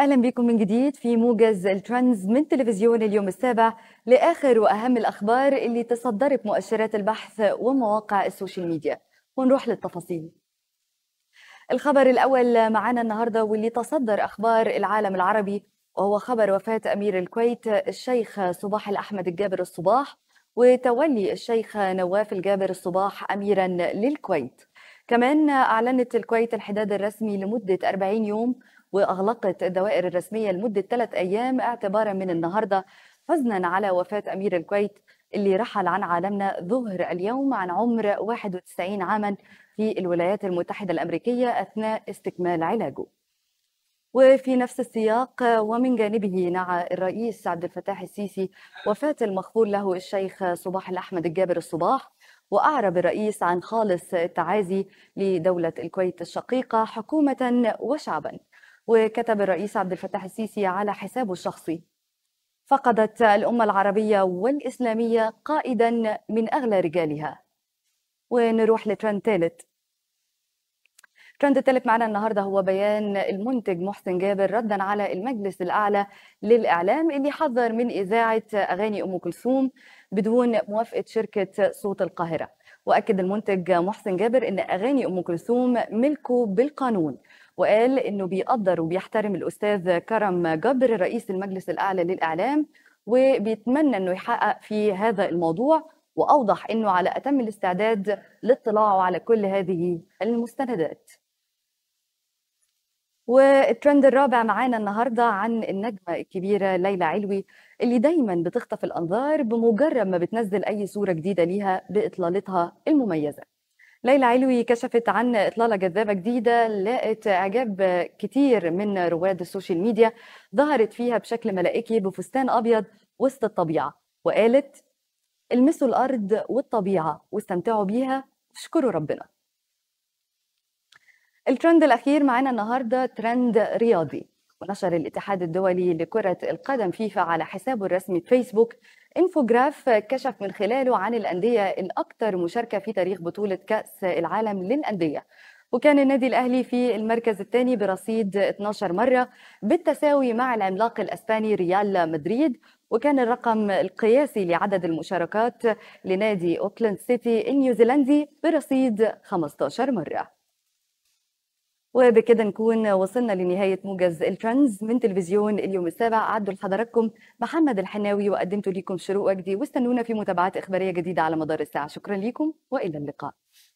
اهلا بكم من جديد في موجز الترندز من تلفزيون اليوم السابع لاخر واهم الاخبار اللي تصدرت مؤشرات البحث ومواقع السوشيال ميديا ونروح للتفاصيل. الخبر الاول معانا النهارده واللي تصدر اخبار العالم العربي وهو خبر وفاه امير الكويت الشيخ صباح الاحمد الجابر الصباح وتولي الشيخ نواف الجابر الصباح اميرا للكويت. كمان اعلنت الكويت الحداد الرسمي لمده 40 يوم وأغلقت الدوائر الرسمية لمدة ثلاث أيام اعتبارا من النهاردة حزنا على وفاة أمير الكويت اللي رحل عن عالمنا ظهر اليوم عن عمر 91 عاما في الولايات المتحدة الأمريكية أثناء استكمال علاجه وفي نفس السياق ومن جانبه نعى الرئيس عبد الفتاح السيسي وفاة المغفور له الشيخ صباح الأحمد الجابر الصباح وأعرب الرئيس عن خالص التعازي لدولة الكويت الشقيقة حكومة وشعبا وكتب الرئيس عبد الفتاح السيسي على حسابه الشخصي فقدت الأمة العربية والإسلامية قائدا من أغلى رجالها ونروح لترند ثالث ترند الثالث معنا النهارده هو بيان المنتج محسن جابر ردا على المجلس الاعلى للاعلام اللي حذر من اذاعه اغاني ام كلثوم بدون موافقه شركه صوت القاهره واكد المنتج محسن جابر ان اغاني ام كلثوم ملكه بالقانون وقال انه بيقدر وبيحترم الاستاذ كرم جبر رئيس المجلس الاعلى للاعلام وبيتمنى انه يحقق في هذا الموضوع واوضح انه على اتم الاستعداد للاطلاع على كل هذه المستندات. والترند الرابع معانا النهارده عن النجمه الكبيره ليلى علوي اللي دايما بتخطف الانظار بمجرد ما بتنزل اي صوره جديده ليها باطلالتها المميزه. ليلى علوي كشفت عن إطلالة جذابة جديدة لاقت إعجاب كتير من رواد السوشيال ميديا ظهرت فيها بشكل ملائكي بفستان أبيض وسط الطبيعة وقالت المسوا الأرض والطبيعة واستمتعوا بيها واشكروا ربنا الترند الأخير معانا النهاردة ترند رياضي ونشر الاتحاد الدولي لكرة القدم فيفا على حسابه الرسمي فيسبوك انفوجراف كشف من خلاله عن الأندية الأكثر مشاركة في تاريخ بطولة كأس العالم للأندية وكان النادي الأهلي في المركز الثاني برصيد 12 مرة بالتساوي مع العملاق الأسباني ريال مدريد وكان الرقم القياسي لعدد المشاركات لنادي أوكلاند سيتي النيوزيلندي برصيد 15 مرة وبكده نكون وصلنا لنهاية موجز الترندز من تلفزيون اليوم السابع عدوا لحضراتكم محمد الحناوي وقدمت لكم شروق وجدي واستنونا في متابعات إخبارية جديدة على مدار الساعة شكرا لكم وإلى اللقاء